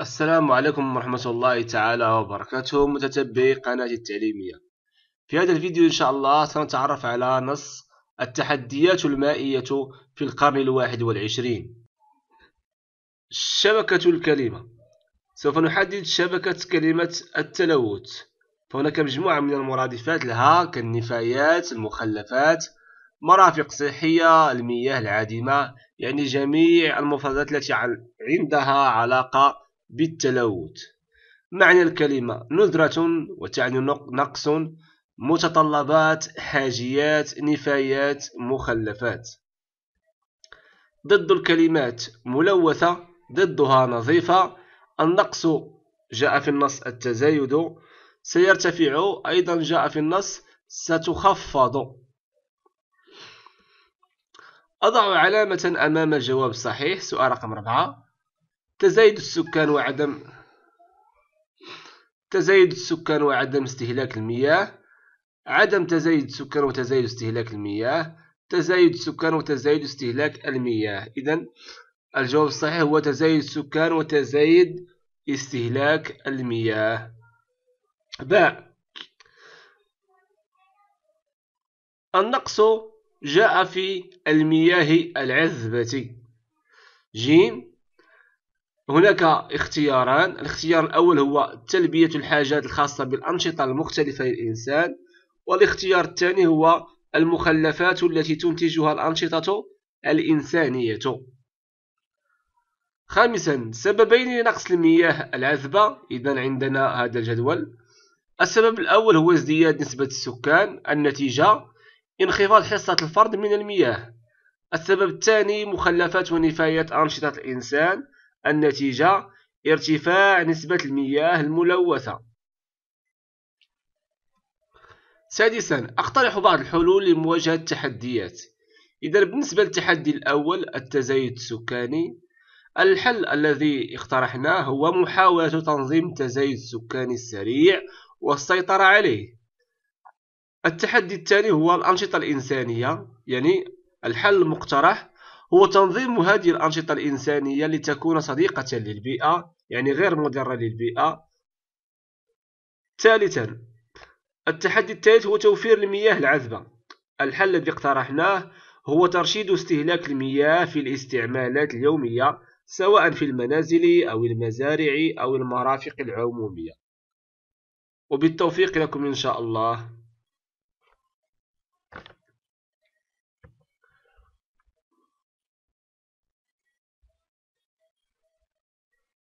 السلام عليكم ورحمة الله تعالى وبركاته متتبعي قناة التعليمية في هذا الفيديو إن شاء الله سنتعرف على نص التحديات المائية في القرن الواحد والعشرين شبكة الكلمة سوف نحدد شبكة كلمة التلوث فهناك مجموعة من المرادفات لها كالنفايات المخلفات مرافق صحية المياه العادمة يعني جميع المفردات التي عندها علاقة بالتلوث معنى الكلمة نذرة وتعني نقص متطلبات حاجيات نفايات مخلفات ضد الكلمات ملوثة ضدها نظيفة النقص جاء في النص التزايد سيرتفع أيضا جاء في النص ستخفض أضع علامة أمام الجواب الصحيح سؤال رقم 4 تزايد السكان وعدم تزايد السكان وعدم استهلاك المياه عدم تزايد السكان وتزايد استهلاك المياه تزايد السكان وتزايد استهلاك المياه إذا الجواب الصحيح هو تزايد السكان وتزايد استهلاك المياه باء النقص جاء في المياه العذبة جيم هناك اختياران الاختيار الأول هو تلبية الحاجات الخاصة بالأنشطة المختلفة للإنسان والاختيار الثاني هو المخلفات التي تنتجها الأنشطة الإنسانية خامسا سببين لنقص المياه العذبة إذا عندنا هذا الجدول السبب الأول هو ازدياد نسبة السكان النتيجة انخفاض حصة الفرد من المياه السبب الثاني مخلفات ونفايات أنشطة الإنسان النتيجة ارتفاع نسبة المياه الملوثة سادسا أقترح بعض الحلول لمواجهة التحديات إذا بالنسبة للتحدي الأول التزايد السكاني الحل الذي اقترحناه هو محاولة تنظيم التزايد السكاني السريع والسيطرة عليه التحدي الثاني هو الأنشطة الإنسانية يعني الحل المقترح هو تنظيم هذه الأنشطة الإنسانية لتكون صديقة للبيئة يعني غير مضرة للبيئة ثالثا التحدي الثالث هو توفير المياه العذبة الحل الذي اقترحناه هو ترشيد استهلاك المياه في الاستعمالات اليومية سواء في المنازل أو المزارع أو المرافق العمومية وبالتوفيق لكم إن شاء الله